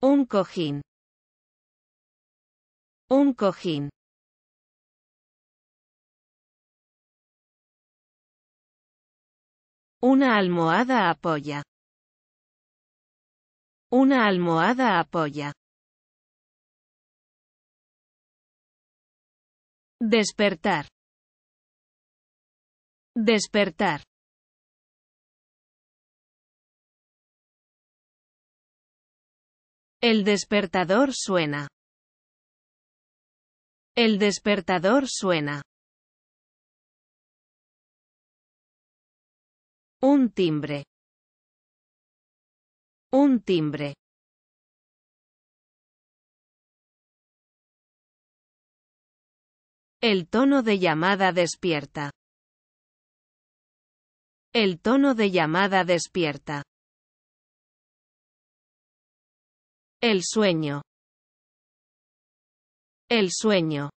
Un cojín. Un cojín. Una almohada apoya. Una almohada apoya. Despertar. Despertar. El despertador suena. El despertador suena. Un timbre. Un timbre. El tono de llamada despierta. El tono de llamada despierta. El sueño. El sueño.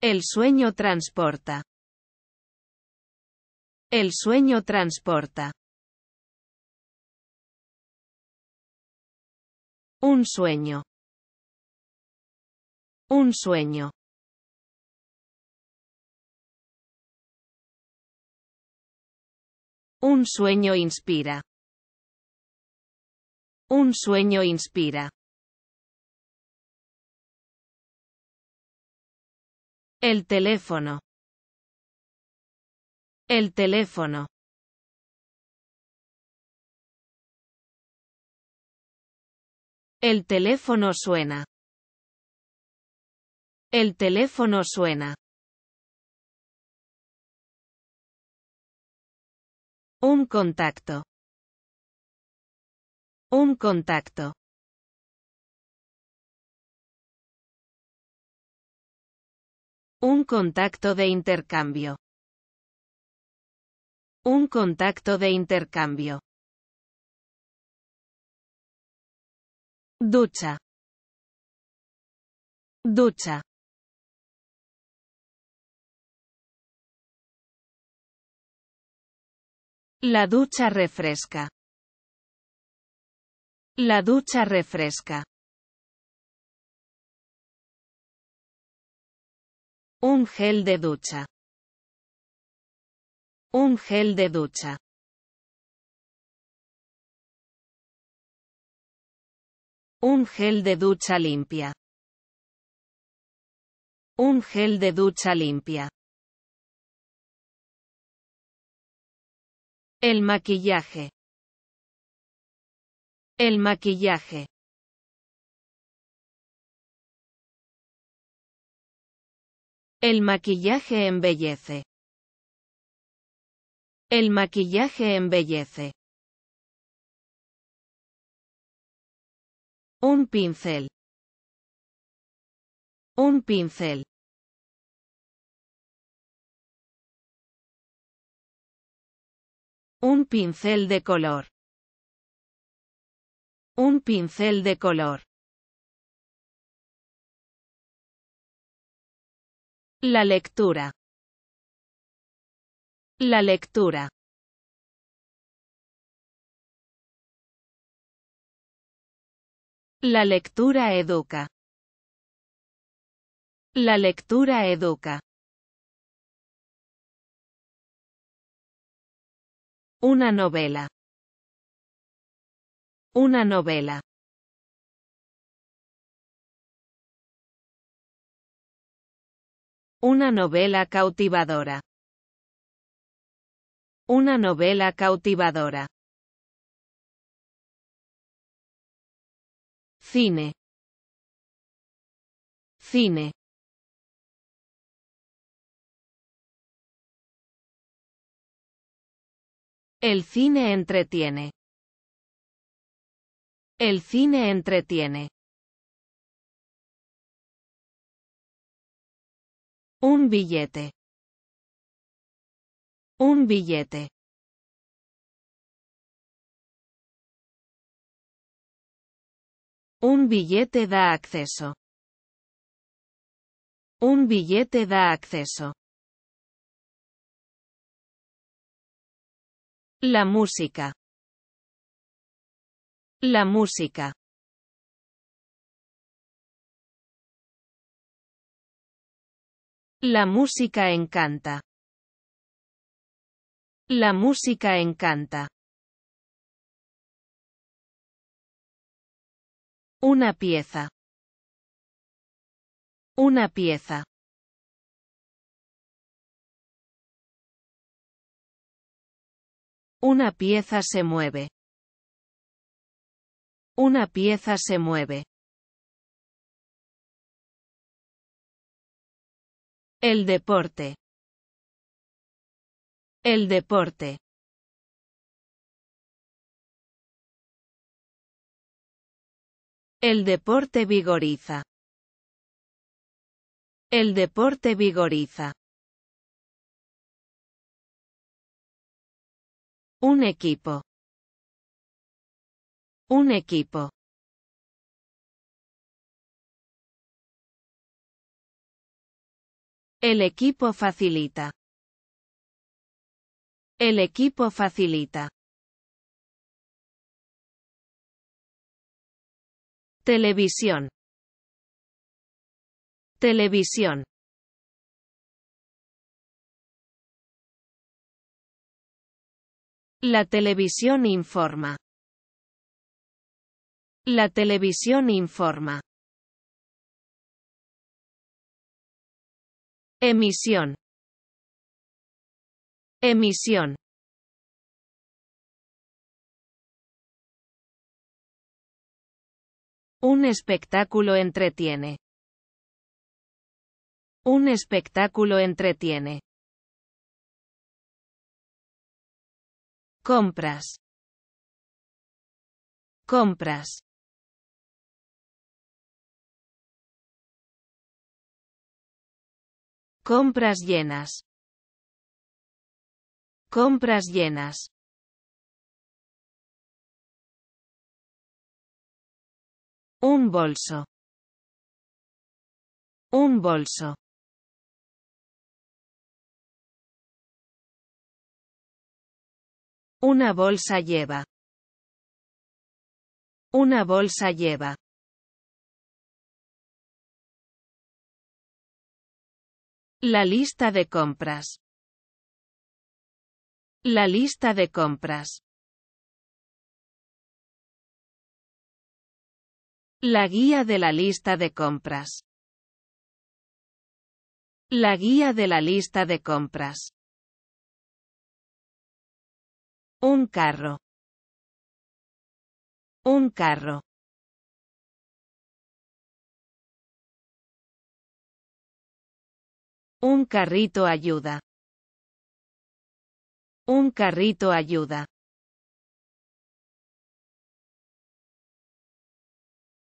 El sueño transporta. El sueño transporta. Un sueño. Un sueño. Un sueño inspira. Un sueño inspira. El teléfono. El teléfono. El teléfono suena. El teléfono suena. Un contacto. Un contacto. Un contacto de intercambio. Un contacto de intercambio. Ducha. Ducha. La ducha refresca. La ducha refresca. Un gel de ducha. Un gel de ducha. Un gel de ducha limpia. Un gel de ducha limpia. El maquillaje. El maquillaje. El maquillaje embellece. El maquillaje embellece. Un pincel. Un pincel. Un pincel de color. Un pincel de color. La lectura. La lectura. La lectura educa. La lectura educa. Una novela. Una novela. Una novela cautivadora. Una novela cautivadora. Cine. Cine. El cine entretiene. El cine entretiene. Un billete. Un billete. Un billete da acceso. Un billete da acceso. La música. La música. La música encanta. La música encanta. Una pieza. Una pieza. Una pieza se mueve. Una pieza se mueve. El deporte. El deporte. El deporte vigoriza. El deporte vigoriza. Un equipo. Un equipo. El equipo facilita. El equipo facilita. Televisión. Televisión. La televisión informa. La televisión informa. Emisión. Emisión. Un espectáculo entretiene. Un espectáculo entretiene. compras, compras. Compras llenas. Compras llenas. Un bolso. Un bolso. Una bolsa lleva. Una bolsa lleva. La lista de compras. La lista de compras. La guía de la lista de compras. La guía de la lista de compras. Un carro. Un carro. Un carrito ayuda. Un carrito ayuda.